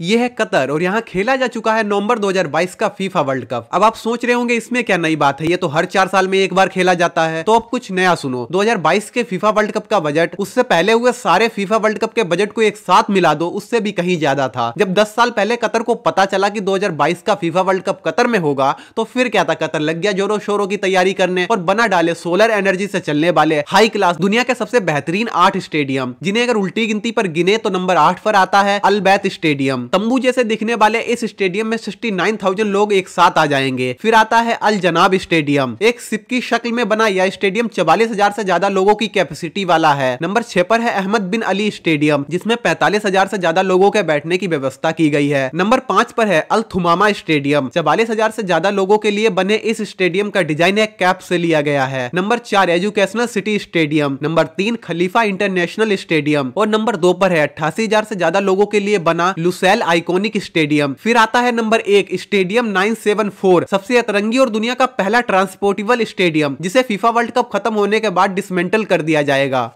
ये है कतर और यहाँ खेला जा चुका है नवंबर 2022 का फीफा वर्ल्ड कप अब आप सोच रहे होंगे इसमें क्या नई बात है ये तो हर चार साल में एक बार खेला जाता है तो अब कुछ नया सुनो 2022 के फीफा वर्ल्ड कप का बजट उससे पहले हुए सारे फीफा वर्ल्ड कप के बजट को एक साथ मिला दो उससे भी कहीं ज्यादा था जब दस साल पहले कतर को पता चला की दो का फीफा वर्ल्ड कप कतर में होगा तो फिर क्या था कतर लग गया जोरों शोरों की तैयारी करने और बना डाले सोलर एनर्जी से चलने वाले हाई क्लास दुनिया के सबसे बेहतरीन आठ स्टेडियम जिन्हें अगर उल्टी गिनती पर गिने तो नंबर आठ पर आता है अलबैत स्टेडियम तंबू जैसे दिखने वाले इस स्टेडियम में सिक्सटी लोग एक साथ आ जाएंगे फिर आता है अल जनाब स्टेडियम एक सिप की शक्ल में बना यह स्टेडियम चवालीस हजार ज्यादा लोगों की कैपेसिटी वाला है नंबर छह पर है अहमद बिन अली स्टेडियम जिसमें पैतालीस हजार ज्यादा लोगों के बैठने की व्यवस्था की गई है नंबर पाँच पर है अल थुमामा स्टेडियम चवालीस हजार से ज्यादा लोगों के लिए बने इस स्टेडियम का डिजाइन एक कैप से लिया गया है नंबर चार एजुकेशनल सिटी स्टेडियम नंबर तीन खलीफा इंटरनेशनल स्टेडियम और नंबर दो पर है अट्ठासी हजार ऐसी ज्यादा लोगों के लिए बना लुसै वेल आइकोनिक स्टेडियम फिर आता है नंबर एक स्टेडियम 974 सबसे अतरंगी और दुनिया का पहला ट्रांसपोर्टेबल स्टेडियम जिसे फीफा वर्ल्ड कप खत्म होने के बाद डिसमेंटल कर दिया जाएगा